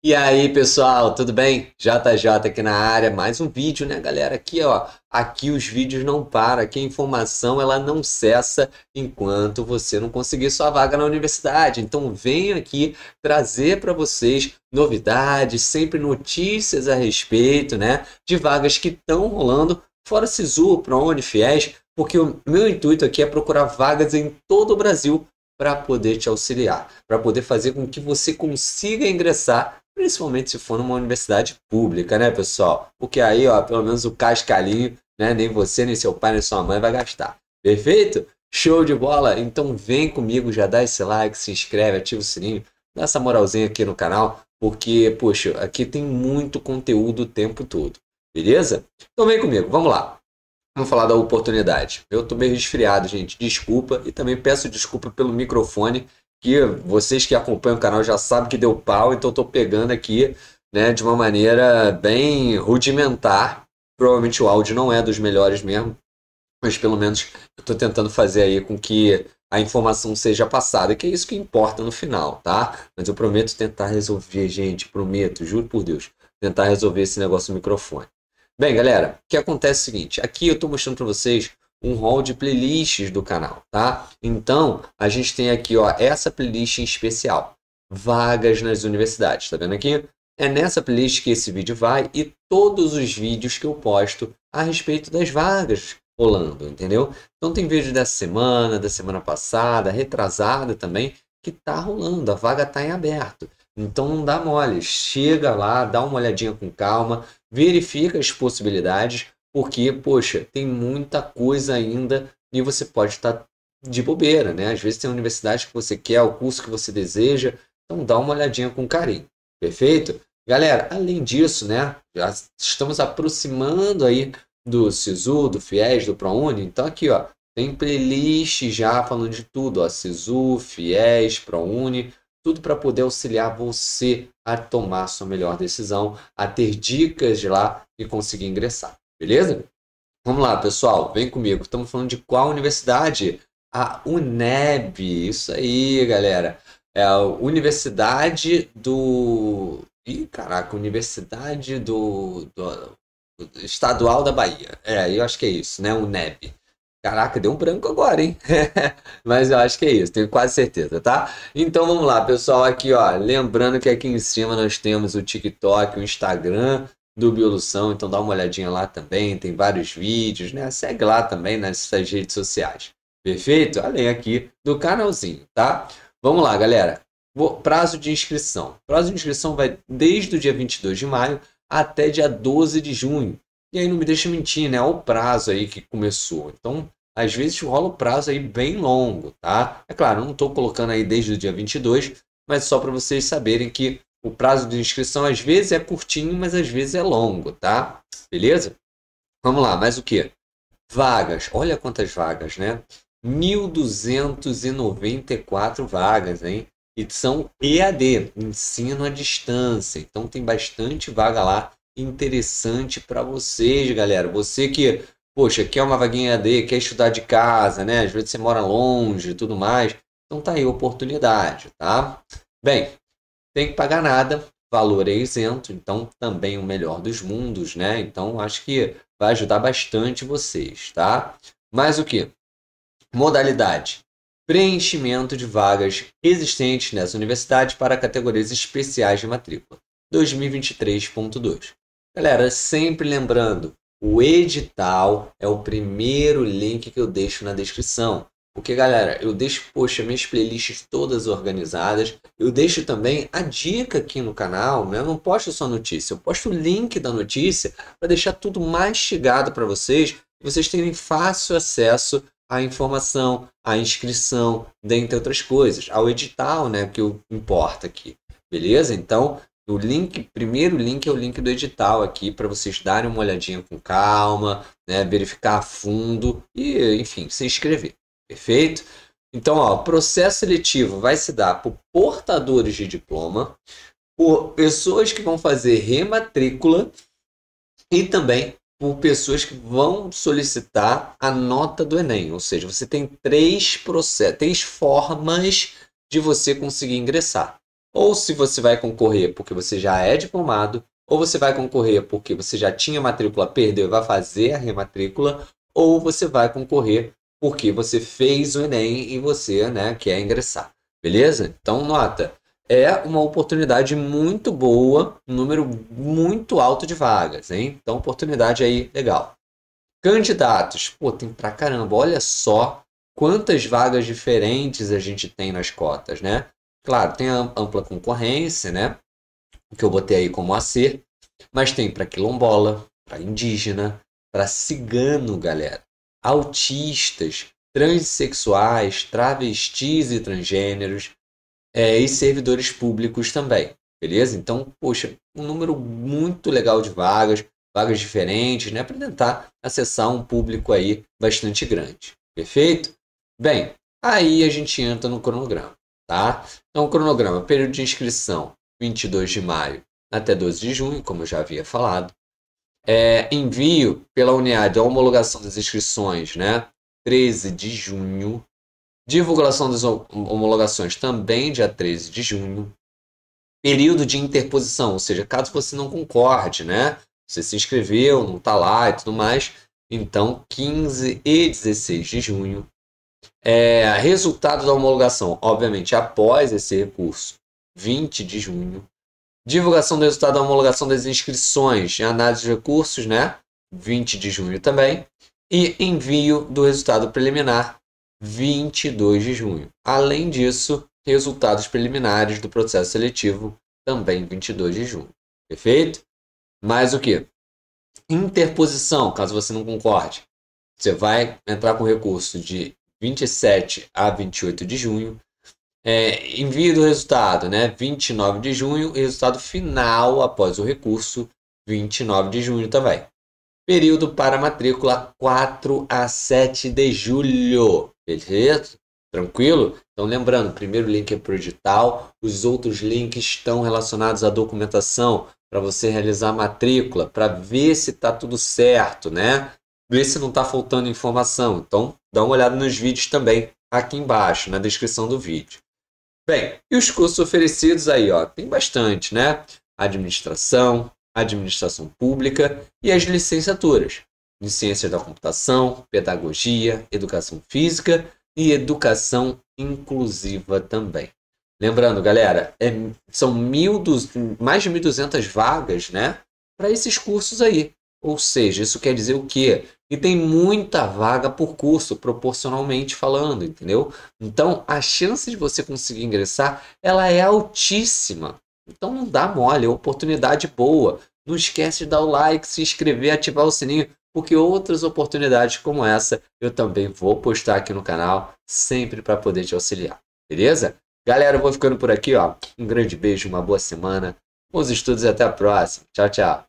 E aí, pessoal, tudo bem? JJ aqui na área, mais um vídeo, né, galera? Aqui, ó, aqui os vídeos não param, aqui a informação ela não cessa enquanto você não conseguir sua vaga na universidade. Então, venho aqui trazer para vocês novidades, sempre notícias a respeito, né, de vagas que estão rolando fora Sisu, ProUni, Fies, porque o meu intuito aqui é procurar vagas em todo o Brasil para poder te auxiliar, para poder fazer com que você consiga ingressar Principalmente se for numa universidade pública, né, pessoal? Porque aí, ó, pelo menos o cascalinho, né? Nem você, nem seu pai, nem sua mãe vai gastar. Perfeito? Show de bola! Então vem comigo, já dá esse like, se inscreve, ativa o sininho, dá essa moralzinha aqui no canal, porque, poxa, aqui tem muito conteúdo o tempo todo, beleza? Então vem comigo, vamos lá. Vamos falar da oportunidade. Eu tô meio resfriado, gente, desculpa, e também peço desculpa pelo microfone que vocês que acompanham o canal já sabem que deu pau, então estou pegando aqui né, de uma maneira bem rudimentar. Provavelmente o áudio não é dos melhores mesmo, mas pelo menos estou tentando fazer aí com que a informação seja passada, que é isso que importa no final, tá? Mas eu prometo tentar resolver, gente, prometo, juro por Deus, tentar resolver esse negócio do microfone. Bem, galera, o que acontece é o seguinte, aqui eu estou mostrando para vocês um rol de playlists do canal, tá? Então, a gente tem aqui, ó, essa playlist em especial, vagas nas universidades, tá vendo aqui? É nessa playlist que esse vídeo vai e todos os vídeos que eu posto a respeito das vagas rolando, entendeu? Então tem vídeo dessa semana, da semana passada, retrasada também, que tá rolando, a vaga tá em aberto. Então não dá mole, chega lá, dá uma olhadinha com calma, verifica as possibilidades, porque, poxa, tem muita coisa ainda e você pode estar tá de bobeira, né? Às vezes tem a universidade que você quer, o curso que você deseja, então dá uma olhadinha com carinho, perfeito? Galera, além disso, né, já estamos aproximando aí do SISU, do FIES, do ProUni, então aqui, ó, tem playlist já falando de tudo, ó, SISU, FIES, ProUni, tudo para poder auxiliar você a tomar sua melhor decisão, a ter dicas de lá e conseguir ingressar. Beleza? Vamos lá, pessoal, vem comigo. Estamos falando de qual universidade? A UNEB. Isso aí, galera. É a Universidade do. Ih, caraca, Universidade do, do... Estadual da Bahia. É, eu acho que é isso, né? UNEB. Caraca, deu um branco agora, hein? Mas eu acho que é isso, tenho quase certeza, tá? Então vamos lá, pessoal, aqui ó, lembrando que aqui em cima nós temos o TikTok, o Instagram, do Biolução, então dá uma olhadinha lá também, tem vários vídeos, né? Segue lá também nas redes sociais. Perfeito? Além aqui do canalzinho, tá? Vamos lá, galera. Prazo de inscrição. Prazo de inscrição vai desde o dia 22 de maio até dia 12 de junho. E aí não me deixa mentir, né? o prazo aí que começou. Então, às vezes rola o prazo aí bem longo, tá? É claro, não estou colocando aí desde o dia 22, mas só para vocês saberem que o prazo de inscrição às vezes é curtinho, mas às vezes é longo, tá? Beleza? Vamos lá, mais o que? Vagas. Olha quantas vagas, né? 1.294 vagas, hein? E são EAD, ensino à distância. Então tem bastante vaga lá interessante para vocês, galera. Você que, poxa, quer uma vaguinha EAD, quer estudar de casa, né? Às vezes você mora longe e tudo mais. Então tá aí a oportunidade, tá? Bem, tem que pagar nada, valor é isento, então também o melhor dos mundos, né? Então acho que vai ajudar bastante vocês, tá? Mais o que? Modalidade: preenchimento de vagas existentes nessa universidade para categorias especiais de matrícula. 2023.2. Galera, sempre lembrando, o edital é o primeiro link que eu deixo na descrição. Porque, galera, eu deixo, poxa, minhas playlists todas organizadas. Eu deixo também a dica aqui no canal, né? Eu não posto só notícia, eu posto o link da notícia para deixar tudo mastigado para vocês, vocês terem fácil acesso à informação, à inscrição, dentre outras coisas, ao edital, né, que importa aqui. Beleza? Então, o link, primeiro link é o link do edital aqui para vocês darem uma olhadinha com calma, né, verificar a fundo e, enfim, se inscrever. Perfeito? Então, o processo seletivo vai se dar por portadores de diploma, por pessoas que vão fazer rematrícula e também por pessoas que vão solicitar a nota do Enem. Ou seja, você tem três processos, três formas de você conseguir ingressar. Ou se você vai concorrer porque você já é diplomado, ou você vai concorrer porque você já tinha matrícula, perdeu e vai fazer a rematrícula, ou você vai concorrer porque você fez o Enem e você né, quer ingressar. Beleza? Então, nota. É uma oportunidade muito boa, um número muito alto de vagas, hein? Então, oportunidade aí legal. Candidatos, pô, tem pra caramba. Olha só quantas vagas diferentes a gente tem nas cotas, né? Claro, tem a ampla concorrência, né? O que eu botei aí como AC, mas tem para quilombola, para indígena, para cigano, galera autistas, transexuais, travestis e transgêneros é, e servidores públicos também, beleza? Então, poxa, um número muito legal de vagas, vagas diferentes, né? Para tentar acessar um público aí bastante grande, perfeito? Bem, aí a gente entra no cronograma, tá? Então, o cronograma, período de inscrição 22 de maio até 12 de junho, como eu já havia falado é, envio pela unidade a homologação das inscrições, né? 13 de junho. Divulgação das homologações também dia 13 de junho. Período de interposição, ou seja, caso você não concorde, né? Você se inscreveu, não está lá e tudo mais. Então, 15 e 16 de junho. É, resultado da homologação, obviamente, após esse recurso, 20 de junho. Divulgação do resultado da homologação das inscrições e análise de recursos, né? 20 de junho também. E envio do resultado preliminar, 22 de junho. Além disso, resultados preliminares do processo seletivo, também 22 de junho. Perfeito? Mais o que? Interposição, caso você não concorde. Você vai entrar com recurso de 27 a 28 de junho é, envio do resultado, né? 29 de junho, resultado final após o recurso, 29 de junho também. Período para matrícula 4 a 7 de julho. Beleza? Tranquilo? Então, lembrando, o primeiro link é para o edital, os outros links estão relacionados à documentação para você realizar a matrícula, para ver se está tudo certo, né? Ver se não está faltando informação. Então, dá uma olhada nos vídeos também aqui embaixo, na descrição do vídeo. Bem, e os cursos oferecidos aí, ó, tem bastante, né? Administração, administração pública e as licenciaturas em ciências da computação, pedagogia, educação física e educação inclusiva também. Lembrando, galera, é, são mil mais de 1.200 vagas, né? Para esses cursos aí. Ou seja, isso quer dizer o quê? E tem muita vaga por curso, proporcionalmente falando, entendeu? Então, a chance de você conseguir ingressar, ela é altíssima. Então, não dá mole, é oportunidade boa. Não esquece de dar o like, se inscrever, ativar o sininho, porque outras oportunidades como essa eu também vou postar aqui no canal, sempre para poder te auxiliar, beleza? Galera, eu vou ficando por aqui, ó. Um grande beijo, uma boa semana, bons estudos e até a próxima. Tchau, tchau.